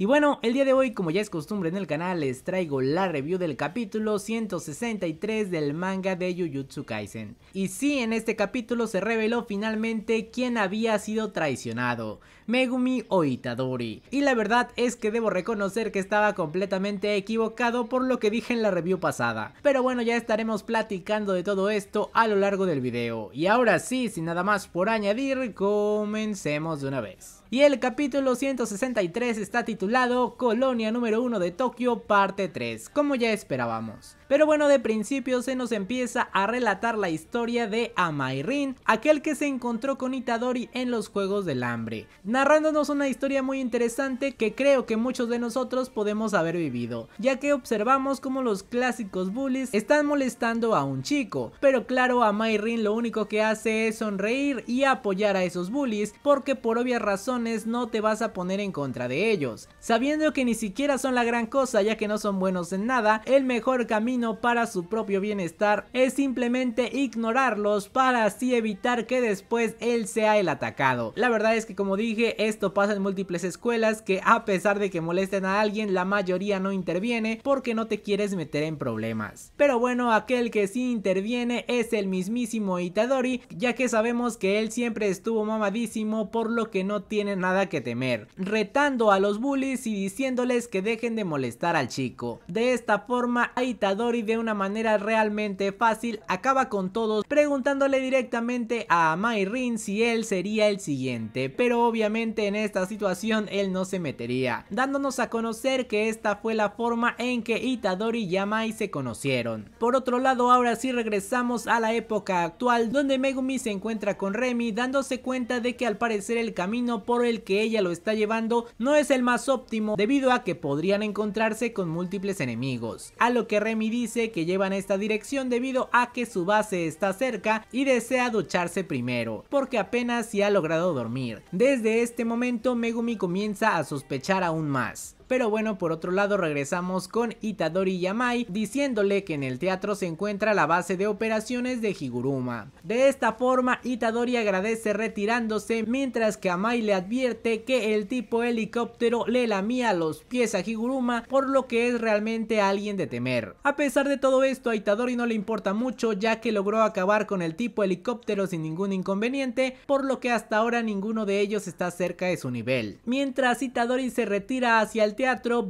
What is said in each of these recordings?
Y bueno, el día de hoy, como ya es costumbre en el canal, les traigo la review del capítulo 163 del manga de Jujutsu Kaisen. Y sí, en este capítulo se reveló finalmente quién había sido traicionado, Megumi o Itadori. Y la verdad es que debo reconocer que estaba completamente equivocado por lo que dije en la review pasada. Pero bueno, ya estaremos platicando de todo esto a lo largo del video. Y ahora sí, sin nada más por añadir, comencemos de una vez y el capítulo 163 está titulado Colonia número 1 de Tokio, parte 3, como ya esperábamos. Pero bueno, de principio se nos empieza a relatar la historia de Amairin, aquel que se encontró con Itadori en los Juegos del Hambre, narrándonos una historia muy interesante que creo que muchos de nosotros podemos haber vivido, ya que observamos cómo los clásicos bullies están molestando a un chico, pero claro, Amairin lo único que hace es sonreír y apoyar a esos bullies porque por obvias razones no te vas a poner en contra de ellos, sabiendo que ni siquiera son la gran cosa ya que no son buenos en nada, el mejor camino para su propio bienestar es simplemente ignorarlos para así evitar que después él sea el atacado. La verdad es que como dije, esto pasa en múltiples escuelas que a pesar de que molesten a alguien, la mayoría no interviene porque no te quieres meter en problemas. Pero bueno, aquel que sí interviene es el mismísimo Itadori, ya que sabemos que él siempre estuvo mamadísimo por lo que no tiene nada que temer, retando a los bullies y diciéndoles que dejen de molestar al chico. De esta forma, a Itadori de una manera realmente fácil acaba con todos preguntándole directamente a Mai Rin si él sería el siguiente, pero obviamente en esta situación él no se metería, dándonos a conocer que esta fue la forma en que Itadori y Amai se conocieron. Por otro lado, ahora sí regresamos a la época actual donde Megumi se encuentra con Remi dándose cuenta de que al parecer el camino por el que ella lo está llevando no es el más óptimo debido a que podrían encontrarse con múltiples enemigos. A lo que Remy dice dice que llevan esta dirección debido a que su base está cerca y desea ducharse primero, porque apenas si ha logrado dormir. Desde este momento Megumi comienza a sospechar aún más. Pero bueno, por otro lado regresamos con Itadori y Yamai diciéndole que en el teatro se encuentra la base de operaciones de Higuruma. De esta forma, Itadori agradece retirándose mientras que Amai le advierte que el tipo helicóptero le lamía los pies a Higuruma por lo que es realmente alguien de temer. A pesar de todo esto, a Itadori no le importa mucho ya que logró acabar con el tipo helicóptero sin ningún inconveniente, por lo que hasta ahora ninguno de ellos está cerca de su nivel. Mientras Itadori se retira hacia el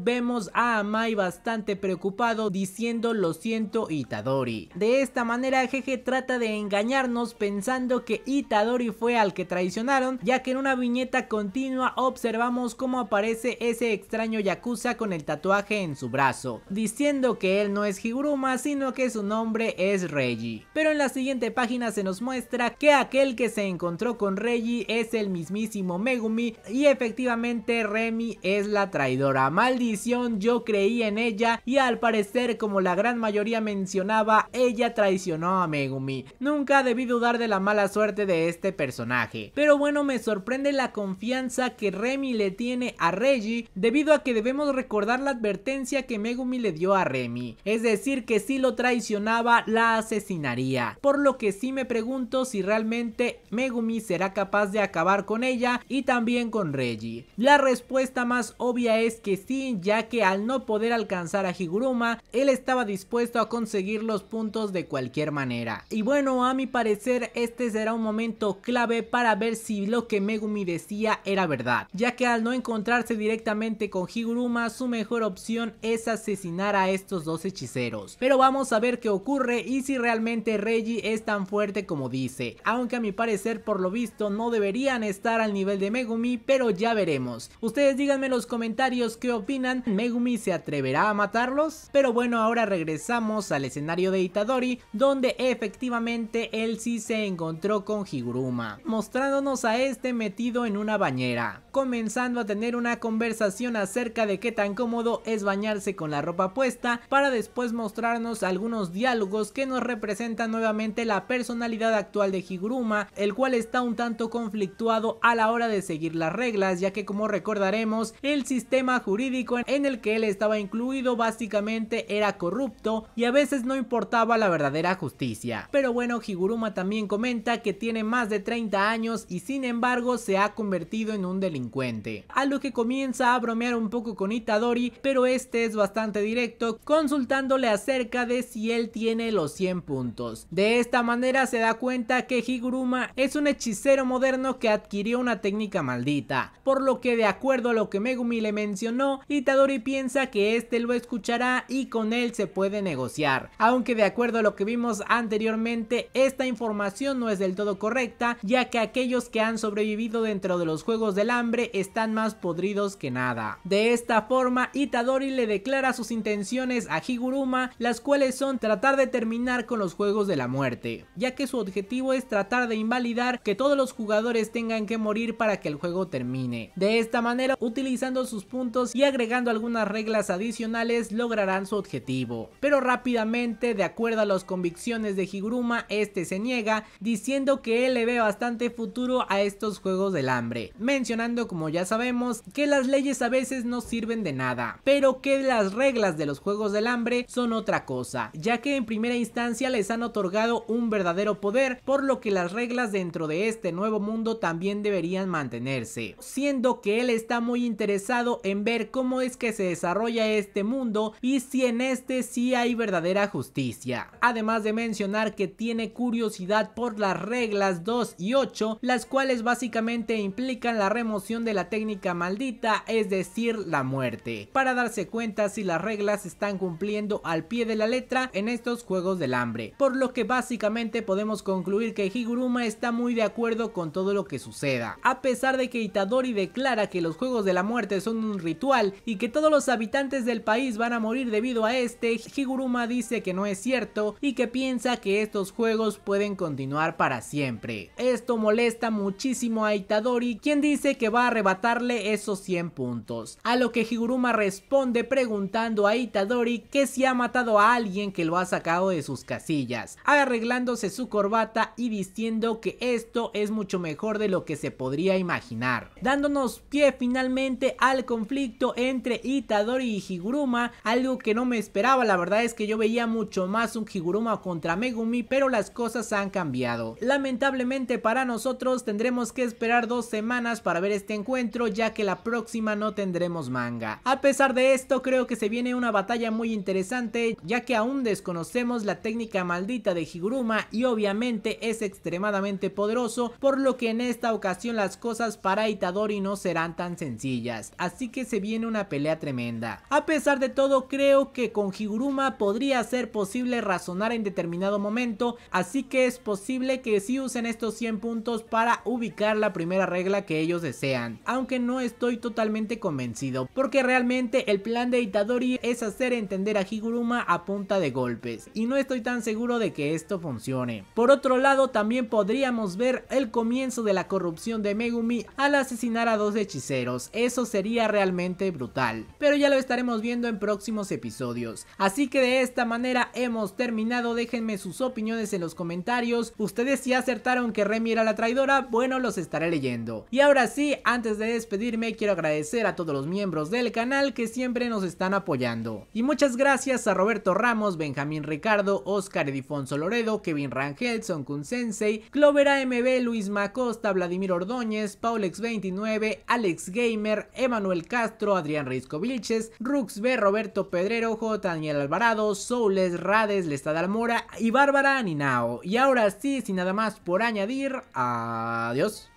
vemos a Amai bastante preocupado diciendo lo siento Itadori. De esta manera Jeje trata de engañarnos pensando que Itadori fue al que traicionaron ya que en una viñeta continua observamos cómo aparece ese extraño Yakuza con el tatuaje en su brazo, diciendo que él no es Higuruma sino que su nombre es Reggie. Pero en la siguiente página se nos muestra que aquel que se encontró con Reggie es el mismísimo Megumi y efectivamente Remy es la traidora maldición, yo creí en ella y al parecer como la gran mayoría mencionaba, ella traicionó a Megumi. Nunca debí dudar de la mala suerte de este personaje. Pero bueno, me sorprende la confianza que Remi le tiene a Reggie debido a que debemos recordar la advertencia que Megumi le dio a Remi Es decir, que si lo traicionaba, la asesinaría. Por lo que sí me pregunto si realmente Megumi será capaz de acabar con ella y también con Reggie. La respuesta más obvia es que sí, ya que al no poder alcanzar a Higuruma, él estaba dispuesto a conseguir los puntos de cualquier manera. Y bueno, a mi parecer este será un momento clave para ver si lo que Megumi decía era verdad, ya que al no encontrarse directamente con Higuruma, su mejor opción es asesinar a estos dos hechiceros. Pero vamos a ver qué ocurre y si realmente Reggie es tan fuerte como dice, aunque a mi parecer por lo visto no deberían estar al nivel de Megumi, pero ya veremos. Ustedes díganme en los comentarios que opinan Megumi se atreverá a matarlos, pero bueno ahora regresamos al escenario de Itadori donde efectivamente él sí se encontró con Higuruma, mostrándonos a este metido en una bañera, comenzando a tener una conversación acerca de qué tan cómodo es bañarse con la ropa puesta para después mostrarnos algunos diálogos que nos representan nuevamente la personalidad actual de Higuruma, el cual está un tanto conflictuado a la hora de seguir las reglas ya que como recordaremos el sistema jurídico en el que él estaba incluido básicamente era corrupto y a veces no importaba la verdadera justicia. Pero bueno, Higuruma también comenta que tiene más de 30 años y sin embargo se ha convertido en un delincuente. algo que comienza a bromear un poco con Itadori, pero este es bastante directo consultándole acerca de si él tiene los 100 puntos. De esta manera se da cuenta que Higuruma es un hechicero moderno que adquirió una técnica maldita, por lo que de acuerdo a lo que Megumi le menciona no Itadori piensa que este lo escuchará y con él se puede negociar. Aunque de acuerdo a lo que vimos anteriormente, esta información no es del todo correcta, ya que aquellos que han sobrevivido dentro de los Juegos del Hambre están más podridos que nada. De esta forma, Itadori le declara sus intenciones a Higuruma, las cuales son tratar de terminar con los Juegos de la Muerte, ya que su objetivo es tratar de invalidar que todos los jugadores tengan que morir para que el juego termine. De esta manera, utilizando sus puntos y agregando algunas reglas adicionales lograrán su objetivo. Pero rápidamente, de acuerdo a las convicciones de Higuruma, este se niega diciendo que él le ve bastante futuro a estos juegos del hambre, mencionando como ya sabemos que las leyes a veces no sirven de nada, pero que las reglas de los juegos del hambre son otra cosa, ya que en primera instancia les han otorgado un verdadero poder, por lo que las reglas dentro de este nuevo mundo también deberían mantenerse, siendo que él está muy interesado en ver cómo es que se desarrolla este mundo y si en este sí hay verdadera justicia. Además de mencionar que tiene curiosidad por las reglas 2 y 8, las cuales básicamente implican la remoción de la técnica maldita, es decir, la muerte, para darse cuenta si las reglas están cumpliendo al pie de la letra en estos juegos del hambre, por lo que básicamente podemos concluir que Higuruma está muy de acuerdo con todo lo que suceda. A pesar de que Itadori declara que los juegos de la muerte son un ritual y que todos los habitantes del país van a morir debido a este, Higuruma dice que no es cierto y que piensa que estos juegos pueden continuar para siempre. Esto molesta muchísimo a Itadori, quien dice que va a arrebatarle esos 100 puntos. A lo que Higuruma responde preguntando a Itadori que si ha matado a alguien que lo ha sacado de sus casillas, arreglándose su corbata y diciendo que esto es mucho mejor de lo que se podría imaginar, dándonos pie finalmente al conflicto entre Itadori y Higuruma, algo que no me esperaba, la verdad es que yo veía mucho más un Higuruma contra Megumi, pero las cosas han cambiado. Lamentablemente para nosotros tendremos que esperar dos semanas para ver este encuentro, ya que la próxima no tendremos manga. A pesar de esto, creo que se viene una batalla muy interesante, ya que aún desconocemos la técnica maldita de Higuruma y obviamente es extremadamente poderoso, por lo que en esta ocasión las cosas para Itadori no serán tan sencillas. Así que se viene una pelea tremenda. A pesar de todo, creo que con Higuruma podría ser posible razonar en determinado momento, así que es posible que sí usen estos 100 puntos para ubicar la primera regla que ellos desean, aunque no estoy totalmente convencido, porque realmente el plan de Itadori es hacer entender a Higuruma a punta de golpes, y no estoy tan seguro de que esto funcione. Por otro lado, también podríamos ver el comienzo de la corrupción de Megumi al asesinar a dos hechiceros, eso sería realmente brutal, pero ya lo estaremos viendo en próximos episodios. Así que de esta manera hemos terminado, déjenme sus opiniones en los comentarios, ustedes si acertaron que Remy era la traidora, bueno los estaré leyendo. Y ahora sí, antes de despedirme quiero agradecer a todos los miembros del canal que siempre nos están apoyando. Y muchas gracias a Roberto Ramos, Benjamín Ricardo, Oscar Edifonso Loredo, Kevin Rangel, Son Kun Sensei, Clover AMB, Luis Macosta, Vladimir Ordóñez, Paulex29, Alex Gamer, Emanuel Castro, Adrián Risco Vilches, Rux B, Roberto Pedrero, J. Daniel Alvarado, Soules Rades, Lestada Almora y Bárbara Ninao. Y ahora sí, sin nada más por añadir, adiós.